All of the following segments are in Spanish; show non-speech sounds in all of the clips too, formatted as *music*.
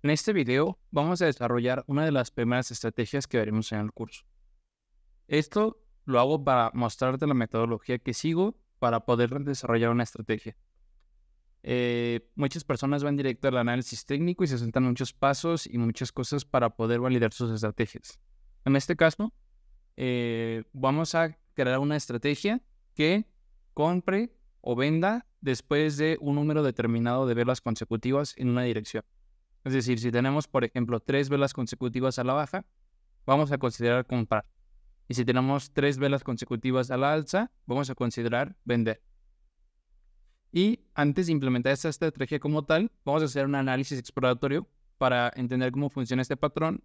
En este video vamos a desarrollar una de las primeras estrategias que veremos en el curso. Esto lo hago para mostrarte la metodología que sigo para poder desarrollar una estrategia. Eh, muchas personas van directo al análisis técnico y se sentan muchos pasos y muchas cosas para poder validar sus estrategias. En este caso, eh, vamos a crear una estrategia que compre o venda después de un número determinado de velas consecutivas en una dirección. Es decir, si tenemos, por ejemplo, tres velas consecutivas a la baja, vamos a considerar comprar. Y si tenemos tres velas consecutivas a la alza, vamos a considerar vender. Y antes de implementar esta estrategia como tal, vamos a hacer un análisis exploratorio para entender cómo funciona este patrón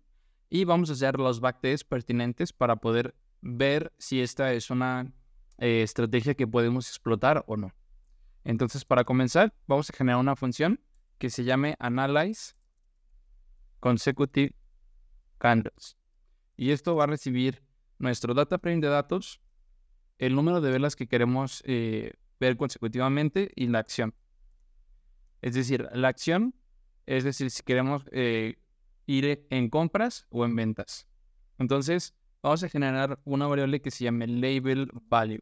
y vamos a hacer los backtests pertinentes para poder ver si esta es una eh, estrategia que podemos explotar o no. Entonces, para comenzar, vamos a generar una función que se llame analyze consecutive candles. Y esto va a recibir nuestro data frame de datos, el número de velas que queremos eh, ver consecutivamente y la acción. Es decir, la acción, es decir, si queremos eh, ir en compras o en ventas. Entonces, vamos a generar una variable que se llame label value.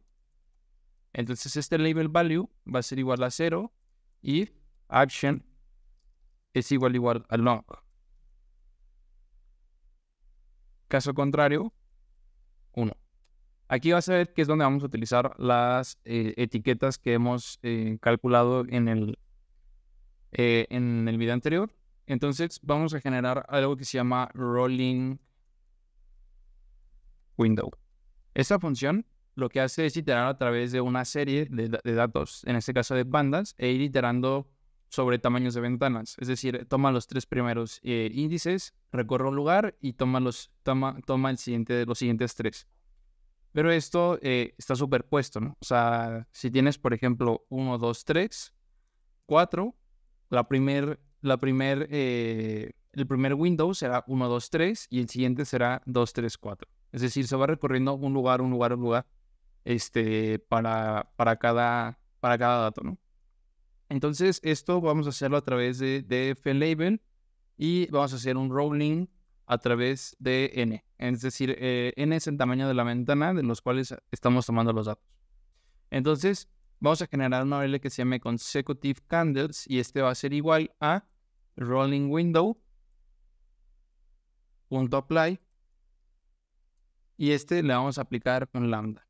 Entonces, este label value va a ser igual a cero, y action es igual igual a long. Caso contrario, 1. Aquí vas a ver que es donde vamos a utilizar las eh, etiquetas que hemos eh, calculado en el, eh, en el video anterior. Entonces vamos a generar algo que se llama rolling window. Esta función lo que hace es iterar a través de una serie de, de datos, en este caso de bandas, e ir iterando sobre tamaños de ventanas. Es decir, toma los tres primeros eh, índices, recorre un lugar y toma, los, toma, el siguiente, los siguientes tres. Pero esto eh, está superpuesto, ¿no? O sea, si tienes, por ejemplo, 1, 2, 3, 4, la primer, la primer, eh, el primer window será 1, 2, 3 y el siguiente será 2, 3, 4. Es decir, se va recorriendo un lugar, un lugar, un lugar, este, para, para, cada, para cada dato, ¿no? Entonces, esto vamos a hacerlo a través de, de y vamos a hacer un rolling a través de n. Es decir, eh, n es el tamaño de la ventana de los cuales estamos tomando los datos. Entonces, vamos a generar una variable que se llame consecutive candles y este va a ser igual a rolling window y este le vamos a aplicar con lambda.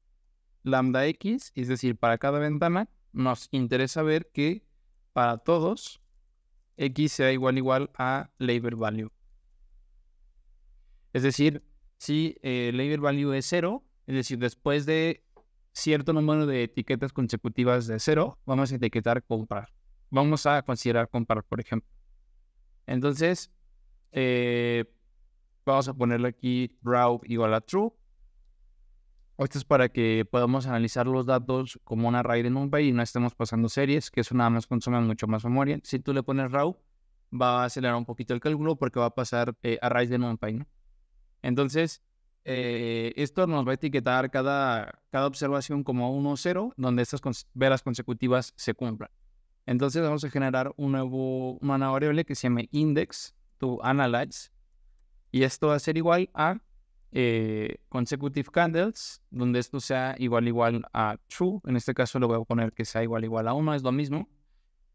Lambda x, es decir, para cada ventana nos interesa ver que para todos, X sea igual igual a labor value. Es decir, si eh, labor value es cero, es decir, después de cierto número de etiquetas consecutivas de cero, vamos a etiquetar comprar. Vamos a considerar comprar, por ejemplo. Entonces, eh, vamos a ponerle aquí row igual a true esto es para que podamos analizar los datos como una array de NumPy y no estemos pasando series, que eso nada más consume mucho más memoria. Si tú le pones RAW, va a acelerar un poquito el cálculo porque va a pasar eh, a arrays de NumPy, Entonces, eh, esto nos va a etiquetar cada, cada observación como 1 0, donde estas velas consecutivas se cumplan. Entonces vamos a generar un nuevo, una variable que se llame index to analyze. Y esto va a ser igual a eh, consecutive candles, donde esto sea igual igual a true. En este caso le voy a poner que sea igual igual a 1, es lo mismo.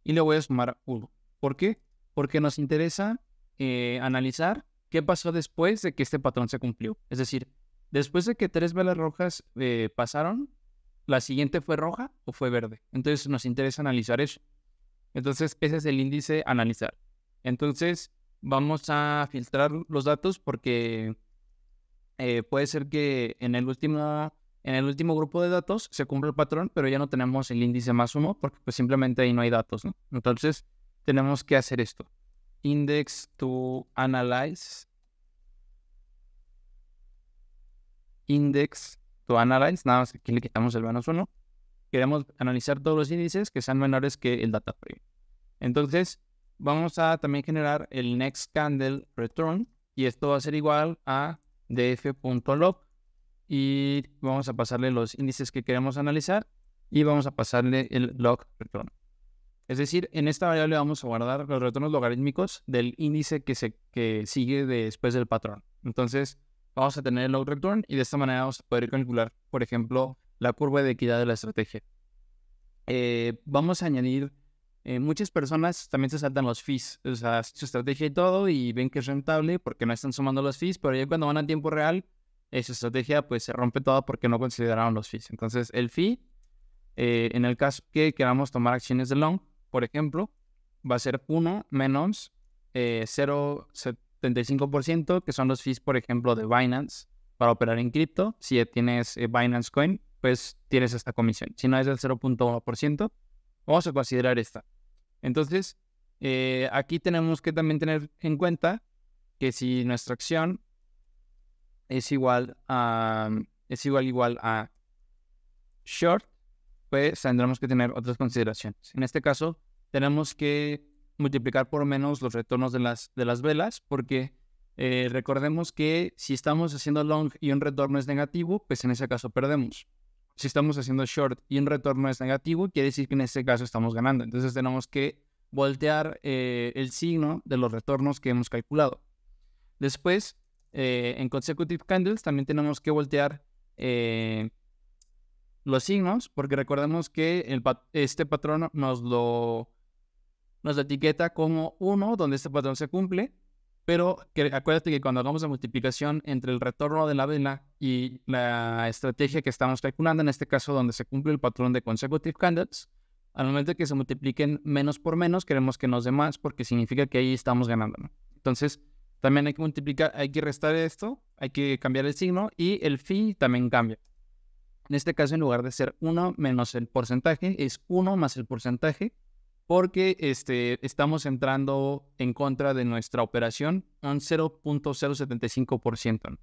Y le voy a sumar 1. ¿Por qué? Porque nos interesa eh, analizar qué pasó después de que este patrón se cumplió. Es decir, después de que tres velas rojas eh, pasaron, ¿la siguiente fue roja o fue verde? Entonces nos interesa analizar eso. Entonces ese es el índice analizar. Entonces vamos a filtrar los datos porque eh, puede ser que en el, último, en el último grupo de datos se cumpla el patrón, pero ya no tenemos el índice más uno porque pues simplemente ahí no hay datos, Entonces tenemos que hacer esto. Index to analyze. Index to analyze, nada más aquí le quitamos el menos uno. Queremos analizar todos los índices que sean menores que el data frame. Entonces, vamos a también generar el next candle return y esto va a ser igual a df.log y vamos a pasarle los índices que queremos analizar y vamos a pasarle el log return Es decir, en esta variable vamos a guardar los retornos logarítmicos del índice que, se, sigue después del patrón. Entonces, vamos a tener el log return y de esta manera vamos a poder calcular, por ejemplo, la curva de equidad de la estrategia. Eh, vamos a añadir eh, muchas personas también se saltan los fees, o sea, su estrategia y todo, y ven que es rentable porque no están sumando los fees, pero ya cuando van a tiempo real, esa eh, su estrategia pues se rompe todo porque no consideraron los fees. Entonces, el fee, eh, en el caso que queramos tomar acciones de long, por ejemplo, va a ser 1 menos 0.75%, que son los fees, por ejemplo, de Binance para operar en cripto. Si tienes Binance Coin, pues tienes esta comisión. Si no es el 0.1%, vamos a considerar esta. Entonces, eh, aquí tenemos que también tener en cuenta que si nuestra acción es igual a, es igual, igual a short, pues tendremos que tener otras consideraciones. En este caso, tenemos que multiplicar por menos los retornos de las, de las velas, porque eh, recordemos que si estamos haciendo long y un retorno es negativo, pues en ese caso perdemos si estamos haciendo short y un retorno es negativo, quiere decir que en este caso estamos ganando. Entonces tenemos que voltear eh, el signo de los retornos que hemos calculado. Después, eh, en consecutive candles también tenemos que voltear eh, los signos, porque recordemos que este patrón nos lo nos lo etiqueta como 1, donde este patrón se cumple, pero acuérdate que cuando hagamos de multiplicación entre el retorno de la vela y la estrategia que estamos calculando, en este caso donde se cumple el patrón de consecutive candles, al momento de que se multipliquen menos por menos, queremos que nos dé más porque significa que ahí estamos ganando. Entonces, también hay que multiplicar, hay que restar esto, hay que cambiar el signo y el phi también cambia. En este caso, en lugar de ser 1 menos el porcentaje, es 1 más el porcentaje porque este, estamos entrando en contra de nuestra operación un 0.075%.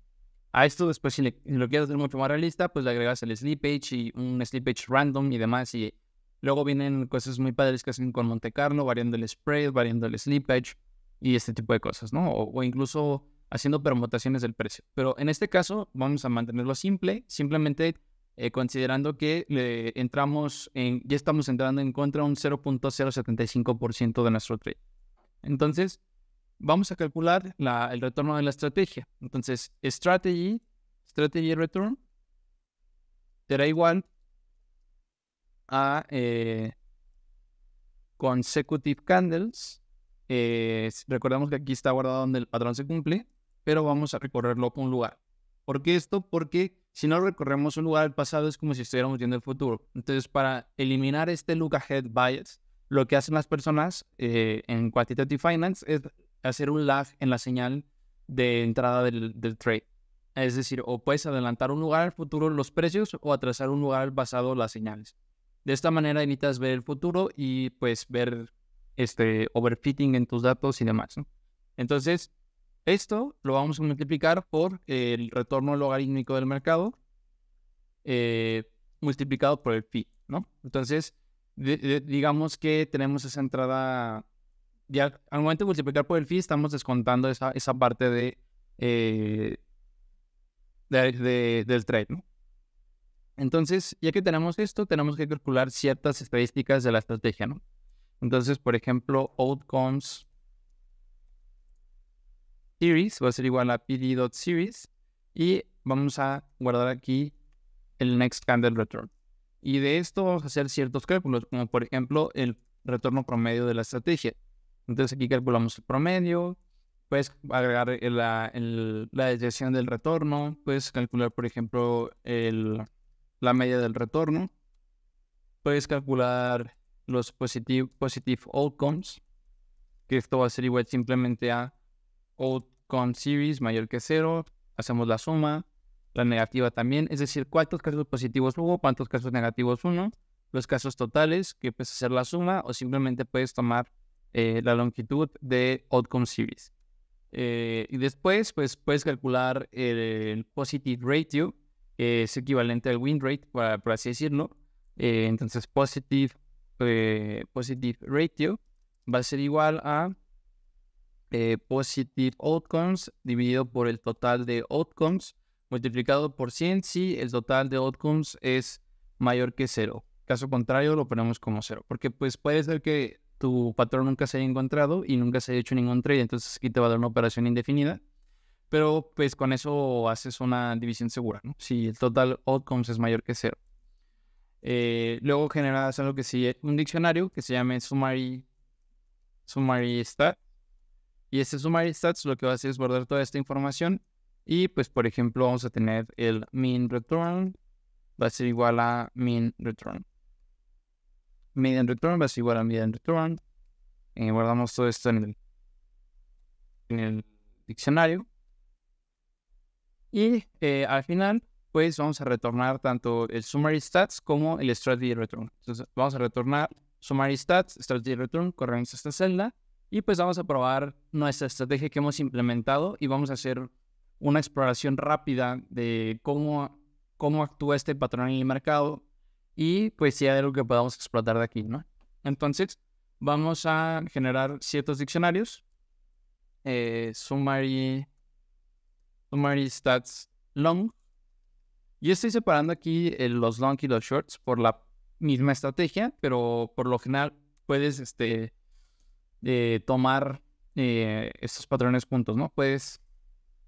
A esto después, si, lo quieres hacer mucho más realista, pues le agregas el slippage y un slippage random y demás. Y luego vienen cosas muy padres que hacen con Monte Carlo, variando el spread, variando el slippage y este tipo de cosas, ¿no? O, o incluso haciendo permutaciones del precio. Pero en este caso vamos a mantenerlo simple, simplemente eh, considerando que entramos en, ya estamos entrando en contra un 0.075% de nuestro trade. Entonces, vamos a calcular el retorno de la estrategia. Entonces, strategy, strategy return, será igual a eh, consecutive candles. Eh, recordemos que aquí está guardado donde el patrón se cumple, pero vamos a recorrerlo con un lugar. ¿Por qué esto? Porque si no recorremos un lugar del pasado es como si estuviéramos viendo el futuro. Entonces, para eliminar este look ahead bias, lo que hacen las personas eh, en Quantitative Finance es hacer un lag en la señal de entrada del, trade. Es decir, o puedes adelantar un lugar al futuro los precios o atrasar un lugar al pasado las señales. De esta manera evitas ver el futuro y pues ver este overfitting en tus datos y demás. ¿no? Entonces, esto lo vamos a multiplicar por el retorno logarítmico del mercado eh, multiplicado por el phi, ¿no? Entonces, digamos que tenemos esa entrada, ya al momento de multiplicar por el phi estamos descontando esa, esa parte eh, de, del trade, ¿no? Entonces, ya que tenemos esto, tenemos que calcular ciertas estadísticas de la estrategia, ¿no? Entonces, por ejemplo, outcomes series va a ser igual a pd.series y vamos a guardar aquí el next candle return. Y de esto vamos a hacer ciertos cálculos, como por ejemplo el retorno promedio de la estrategia. Entonces aquí calculamos el promedio, puedes agregar la, el, del retorno, puedes calcular por ejemplo la media del retorno, puedes calcular los positive, positive outcomes, que esto va a ser igual simplemente a out, con series mayor que cero, hacemos la suma, la negativa también, es decir, cuántos casos positivos hubo, cuántos casos negativos uno, los casos totales, que puedes hacer la suma, o simplemente puedes tomar eh, la longitud de outcome series. Eh, y después, pues puedes calcular el positive ratio, que es equivalente al win rate, por, así decirlo. Eh, entonces, positive, positive ratio va a ser igual a eh, positive outcomes dividido por el total de outcomes multiplicado por 100 si el total de outcomes es mayor que 0. Caso contrario, lo ponemos como 0. porque pues puede ser que tu patrón nunca se haya encontrado y nunca se haya hecho ningún trade, entonces aquí te va a dar una operación indefinida, pero pues con eso haces una división segura, ¿no? Si el total outcomes es mayor que 0. Eh, luego generas algo que sigue un diccionario que se llame Summary, summary Stat, y este Summary Stats lo que va a hacer es guardar toda esta información. Y pues, por ejemplo, vamos a tener el min return va a ser igual a min return. Median return va a ser igual a median return. Eh, guardamos todo esto en el, diccionario. Y eh, al final, pues vamos a retornar tanto el summary stats como el strategy return. Entonces, vamos a retornar summary stats, strategy return, corremos esta celda y pues vamos a probar nuestra estrategia que hemos implementado y vamos a hacer una exploración rápida de cómo, cómo actúa este patrón en el mercado y pues si hay algo que podamos explotar de aquí, ¿no? Entonces, vamos a generar ciertos diccionarios. Eh, summary, summary stats long. Yo estoy separando aquí eh, los long y los shorts por la misma estrategia, pero por lo general puedes este, tomar eh, estos patrones juntos, ¿no? Puedes,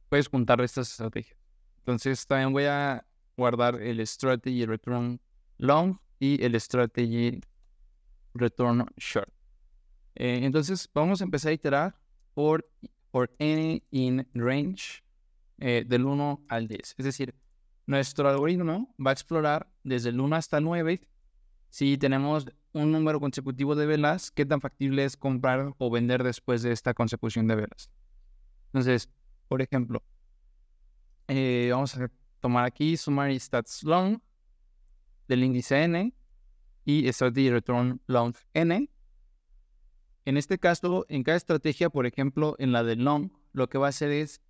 puedes juntar estas estrategias. Entonces también voy a guardar el strategy return long y el strategy return short. Eh, entonces vamos a empezar a iterar por, por any in range eh, del 1 al 10. Es decir, nuestro algoritmo va a explorar desde el 1 hasta 9 si tenemos un número consecutivo de velas, qué tan factible es comprar o vender después de esta consecución de velas. Entonces, por ejemplo, eh, vamos a tomar aquí Summary Stats Long del índice N y Strategy Return Long N. En este caso, en cada estrategia, por ejemplo, en la del Long, lo que va a hacer es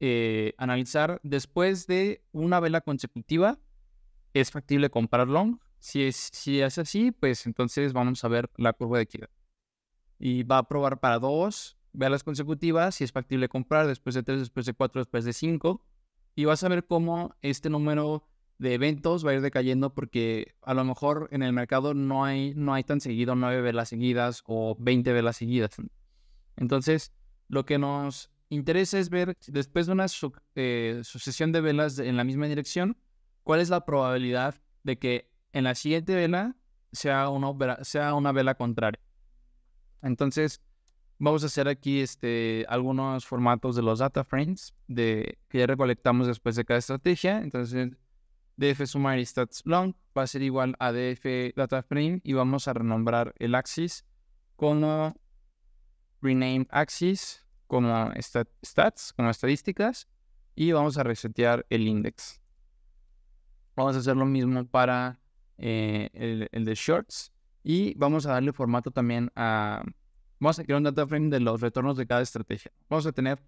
eh, analizar después de una vela consecutiva, ¿es factible comprar Long? Si es, si así, pues entonces vamos a ver la curva de equidad. Y va a probar para dos, velas las consecutivas, si es factible comprar, después de tres, después de cuatro, después de cinco. Y vas a ver cómo este número de eventos va a ir decayendo porque a lo mejor en el mercado no hay, no hay tan seguido nueve velas seguidas o veinte velas seguidas. Entonces, lo que nos interesa es ver después de una eh, sucesión de velas en la misma dirección, cuál es la probabilidad de que en la siguiente vela sea una, vela, sea una vela contraria. Entonces, vamos a hacer aquí este, algunos formatos de los data frames de, que ya recolectamos después de cada estrategia. Entonces, df summary stats long va a ser igual a df data y vamos a renombrar el axis como rename axis como stats, como estadísticas y vamos a resetear el index. Vamos a hacer lo mismo para eh, el, de Shorts. Y vamos a darle formato también a... Vamos a crear un data frame de los retornos de cada estrategia. Vamos a tener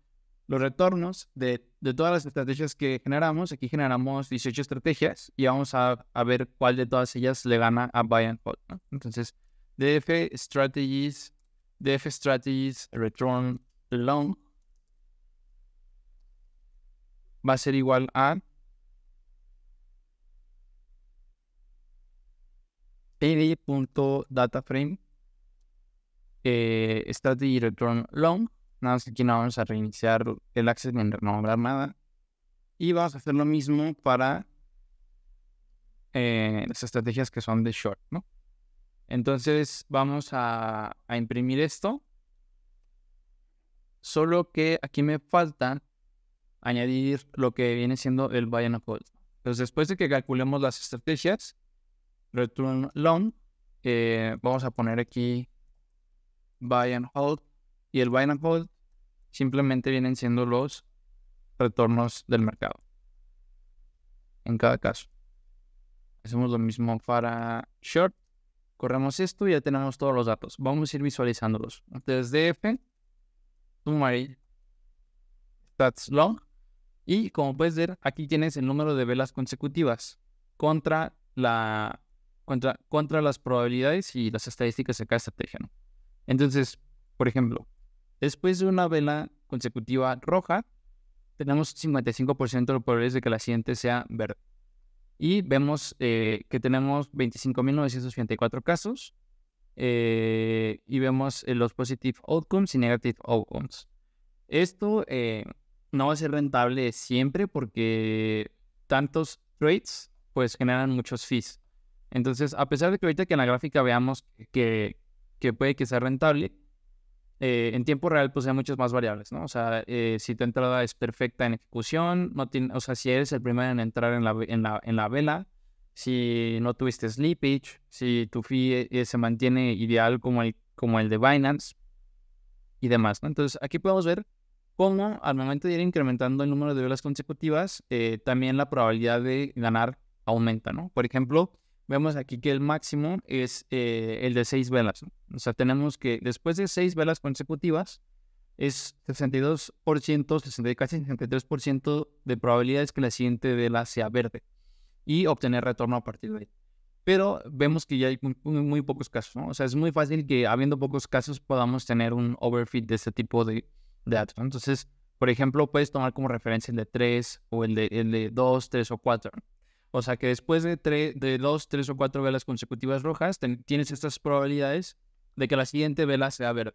los retornos de, de todas las estrategias que generamos. Aquí generamos 18 estrategias y vamos a, ver cuál de todas ellas le gana a Buy and Hold. Entonces, DF Strategies, DF Strategies, Return Long va a ser igual a pd.dataframe eh, strategy return long. Nada más aquí no vamos a reiniciar el access ni renombrar nada. Y vamos a hacer lo mismo para eh, las estrategias que son de short, ¿no? Entonces vamos a, a imprimir esto. Solo que aquí me falta añadir lo que viene siendo el buy and hold. Entonces después de que calculemos las estrategias, return long. Eh, vamos a poner aquí buy and hold. Y el buy and hold simplemente vienen siendo los retornos del mercado. En cada caso. Hacemos lo mismo para short. Corremos esto y ya tenemos todos los datos. Vamos a ir visualizándolos. Desde df summary, stats long. Y como puedes ver, aquí tienes el número de velas consecutivas contra la contra, las probabilidades y las estadísticas de cada estrategia. Entonces, por ejemplo, después de una vela consecutiva roja, tenemos 55% de probabilidades de que la siguiente sea verde. Y vemos eh, que tenemos 25.984 casos eh, y vemos eh, los positive outcomes y negative outcomes. Esto no va a ser rentable siempre porque tantos trades pues generan muchos fees. Entonces, a pesar de que ahorita que en la gráfica veamos que, puede que sea rentable, eh, en tiempo real pues hay muchas más variables, ¿no? O sea, eh, si tu entrada es perfecta en ejecución, o sea, si eres el primero en entrar en la, en la, vela, si no tuviste slippage, si tu fee eh, se mantiene ideal como el, como el de Binance y demás, ¿no? Entonces, aquí podemos ver cómo al momento de ir incrementando el número de velas consecutivas, también la probabilidad de ganar aumenta, ¿no? Por ejemplo, vemos aquí que el máximo es eh, el de seis velas. O sea, tenemos que después de seis velas consecutivas, es 62%, 64%, casi 63% de probabilidades que la siguiente vela sea verde y obtener retorno a partir de ahí. Pero vemos que ya hay muy, pocos casos, O sea, es muy fácil que habiendo pocos casos podamos tener un overfit de este tipo de, datos. Entonces, por ejemplo, puedes tomar como referencia el de 3 o el de, el de 3 o 4. O sea que después de, de dos, tres o cuatro velas consecutivas rojas, tienes estas probabilidades de que la siguiente vela sea verde.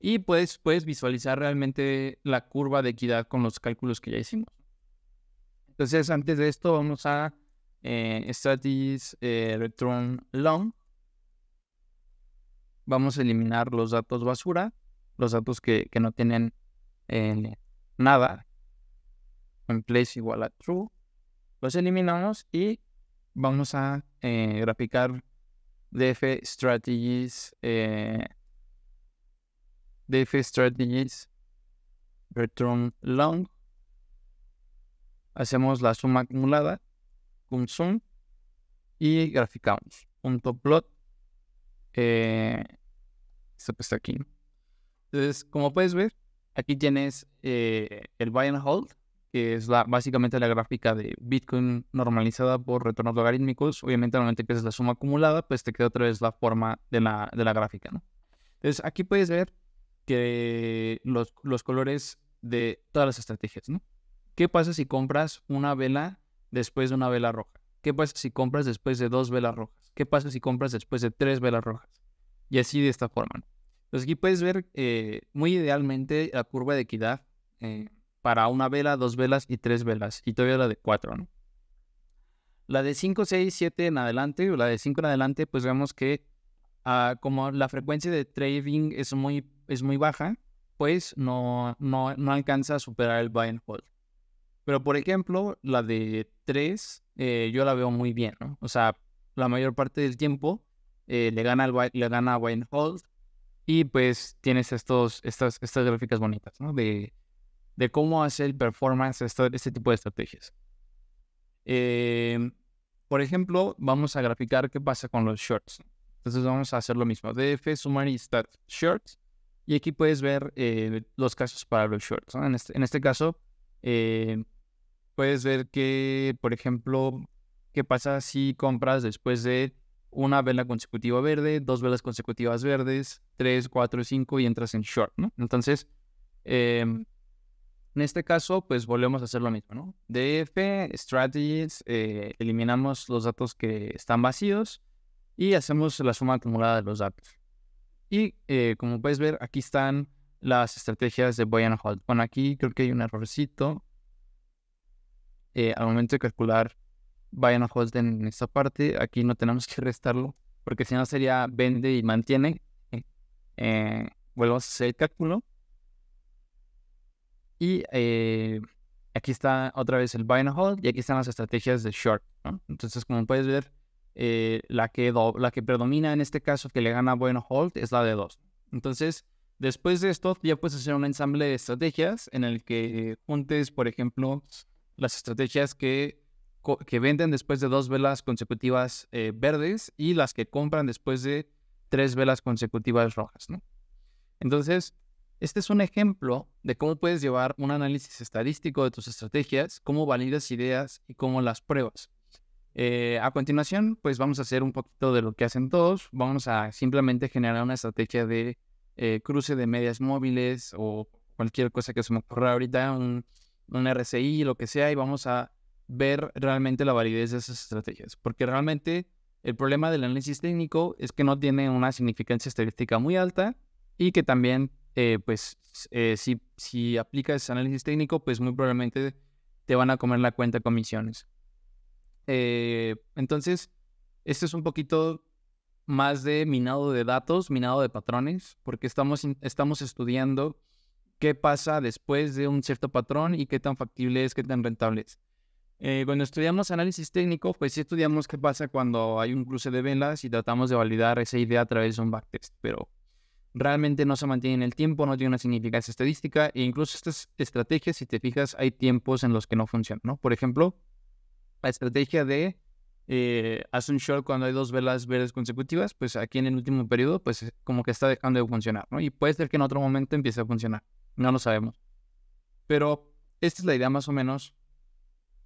Y puedes, puedes visualizar realmente la curva de equidad con los cálculos que ya hicimos. Entonces, antes de esto, vamos a eh, Strategies eh, Return Long. Vamos a eliminar los datos basura, los datos que, no tienen eh, nada. En place igual a true los eliminamos y vamos a eh, graficar DF Strategies, eh, DF Strategies, Return Long. Hacemos la suma acumulada con zoom y graficamos. Punto plot. Eh, esto aquí. Entonces, como puedes ver, aquí tienes eh, el buy and hold que es la, básicamente la gráfica de Bitcoin normalizada por retornos logarítmicos. Obviamente, normalmente que es la suma acumulada, pues te queda otra vez la forma de la, de la gráfica, ¿no? Entonces, aquí puedes ver que los, los colores de todas las estrategias, ¿no? ¿Qué pasa si compras una vela después de una vela roja? ¿Qué pasa si compras después de dos velas rojas? ¿Qué pasa si compras después de tres velas rojas? Y así de esta forma. ¿no? Entonces aquí puedes ver eh, muy idealmente la curva de equidad eh, para una vela, dos velas y tres velas. Y todavía la de cuatro, ¿no? La de cinco, seis, siete en adelante, o la de cinco en adelante, pues vemos que ah, como la frecuencia de trading es muy, es muy baja, pues no, no, alcanza a superar el buy and hold. Pero por ejemplo, la de tres, eh, yo la veo muy bien, ¿no? O sea, la mayor parte del tiempo eh, le gana el buy, le gana and hold y pues tienes estos, estas, estas gráficas bonitas, ¿no? De de cómo hacer performance, este tipo de estrategias. Em, por ejemplo, vamos a graficar qué pasa con los shorts. Entonces vamos a hacer lo mismo. DF Summary Start, Shorts. Y aquí puedes ver eh, los casos para los shorts. En, este, en, este, caso, eh, puedes ver que, por ejemplo, qué pasa si compras después de una vela consecutiva verde, dos velas consecutivas verdes, tres, cuatro, cinco y entras en short. ¿no? Entonces, eh, en este caso, pues volvemos a hacer lo mismo, ¿no? DF, strategies, eh, eliminamos los datos que están vacíos y hacemos la suma acumulada de los datos. Y eh, como puedes ver, aquí están las estrategias de buy and hold. Bueno, aquí creo que hay un errorcito. Eh, al momento de calcular buy and hold en esta parte, aquí no tenemos que *laughs* restarlo, porque si no sería vende y mantiene. vuelvo a hacer el cálculo y eh, aquí está otra vez el buy and hold y aquí están las estrategias de short. ¿no? Entonces, como puedes ver, eh, la, que la que predomina en este caso que le gana buy and hold es la de dos Entonces, después de esto, ya puedes hacer un ensamble de estrategias en el que juntes, por ejemplo, las estrategias que, que venden después de dos velas consecutivas eh, verdes y las que compran después de tres velas consecutivas rojas. ¿no? Entonces, este es un ejemplo de cómo puedes llevar un análisis estadístico de tus estrategias, cómo validas ideas y cómo las pruebas. Eh, a continuación, pues vamos a hacer un poquito de lo que hacen todos. Vamos a simplemente generar una estrategia de eh, cruce de medias móviles o cualquier cosa que se me ocurra ahorita, un, un RCI, lo que sea, y vamos a ver realmente la validez de esas estrategias. Porque realmente el problema del análisis técnico es que no tiene una significancia estadística muy alta y que también eh, pues eh, si, si aplicas análisis técnico, pues muy probablemente te van a comer la cuenta de comisiones. Eh, entonces, esto es un poquito más de minado de datos, minado de patrones, porque estamos, estamos estudiando qué pasa después de un cierto patrón y qué tan factible es, qué tan rentable es. cuando estudiamos análisis técnico, pues sí estudiamos qué pasa cuando hay un cruce de velas y tratamos de validar esa idea a través de un backtest, pero realmente no se mantiene en el tiempo, no tiene una significancia estadística e incluso estas estrategias, si te fijas, hay tiempos en los que no funcionan, ¿no? Por ejemplo, la estrategia de eh, un short cuando hay dos velas verdes consecutivas, pues aquí en el último periodo, pues como que está dejando de funcionar, ¿no? Y puede ser que en otro momento empiece a funcionar, no lo sabemos. Pero esta es la idea más o menos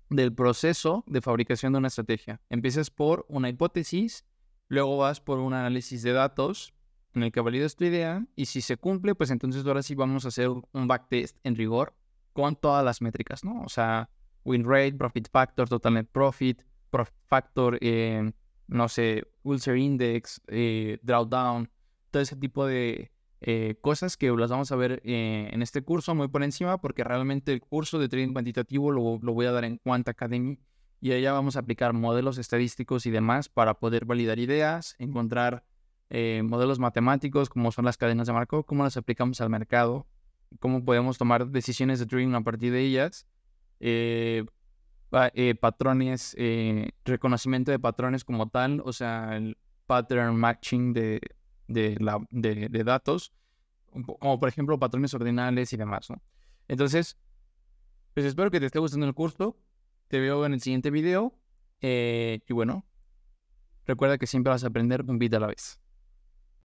del proceso de fabricación de una estrategia. Empiezas por una hipótesis, luego vas por un análisis de datos, en el que valido esta idea y si se cumple, pues entonces ahora sí vamos a hacer un backtest en rigor con todas las métricas, ¿no? O sea, win rate, profit factor, total net profit, profit factor, eh, no sé, ulcer index, eh, drawdown, todo ese tipo de eh, cosas que las vamos a ver en este curso muy por encima porque realmente el curso de trading cuantitativo lo, lo voy a dar en Quant Academy y allá vamos a aplicar modelos estadísticos y demás para poder validar ideas, encontrar eh, modelos matemáticos, como son las cadenas de marco cómo las aplicamos al mercado, cómo podemos tomar decisiones de trading a partir de ellas, eh, eh, patrones, reconocimiento de patrones como tal, o sea, el pattern matching de, la, de, datos, como por ejemplo patrones ordinales y demás, Entonces, pues espero que te esté gustando el curso. Te veo en el siguiente video. y bueno, recuerda que siempre vas a aprender un bit a la vez.